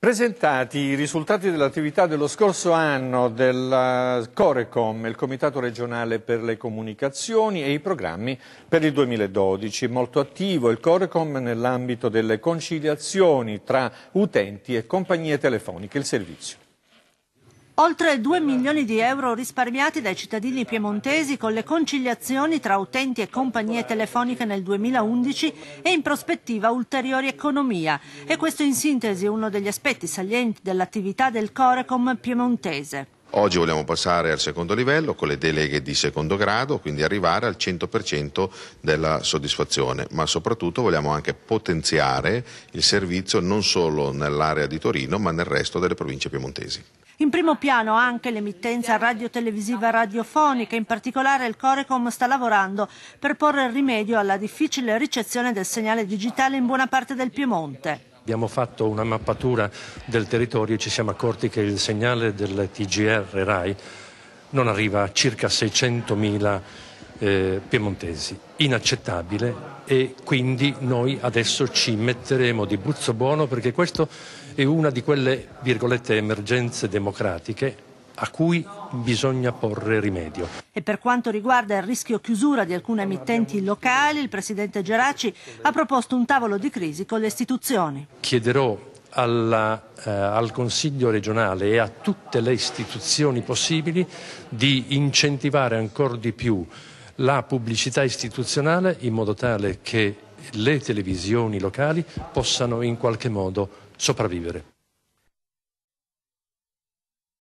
Presentati i risultati dell'attività dello scorso anno del Corecom, il Comitato regionale per le comunicazioni e i programmi per il 2012. Molto attivo il Corecom nell'ambito delle conciliazioni tra utenti e compagnie telefoniche. Il servizio. Oltre 2 milioni di euro risparmiati dai cittadini piemontesi con le conciliazioni tra utenti e compagnie telefoniche nel 2011 e in prospettiva ulteriori economia. E questo in sintesi è uno degli aspetti salienti dell'attività del Corecom piemontese. Oggi vogliamo passare al secondo livello con le deleghe di secondo grado, quindi arrivare al 100% della soddisfazione, ma soprattutto vogliamo anche potenziare il servizio non solo nell'area di Torino ma nel resto delle province piemontesi. In primo piano anche l'emittenza radiotelevisiva radiofonica, in particolare il Corecom sta lavorando per porre rimedio alla difficile ricezione del segnale digitale in buona parte del Piemonte. Abbiamo fatto una mappatura del territorio e ci siamo accorti che il segnale del TGR RAI non arriva a circa 600.000 eh, piemontesi. Inaccettabile e quindi noi adesso ci metteremo di buzzo buono perché questa è una di quelle virgolette emergenze democratiche a cui bisogna porre rimedio. E per quanto riguarda il rischio chiusura di alcune emittenti locali, il Presidente Geraci ha proposto un tavolo di crisi con le istituzioni. Chiederò alla, eh, al Consiglio regionale e a tutte le istituzioni possibili di incentivare ancora di più la pubblicità istituzionale in modo tale che le televisioni locali possano in qualche modo sopravvivere.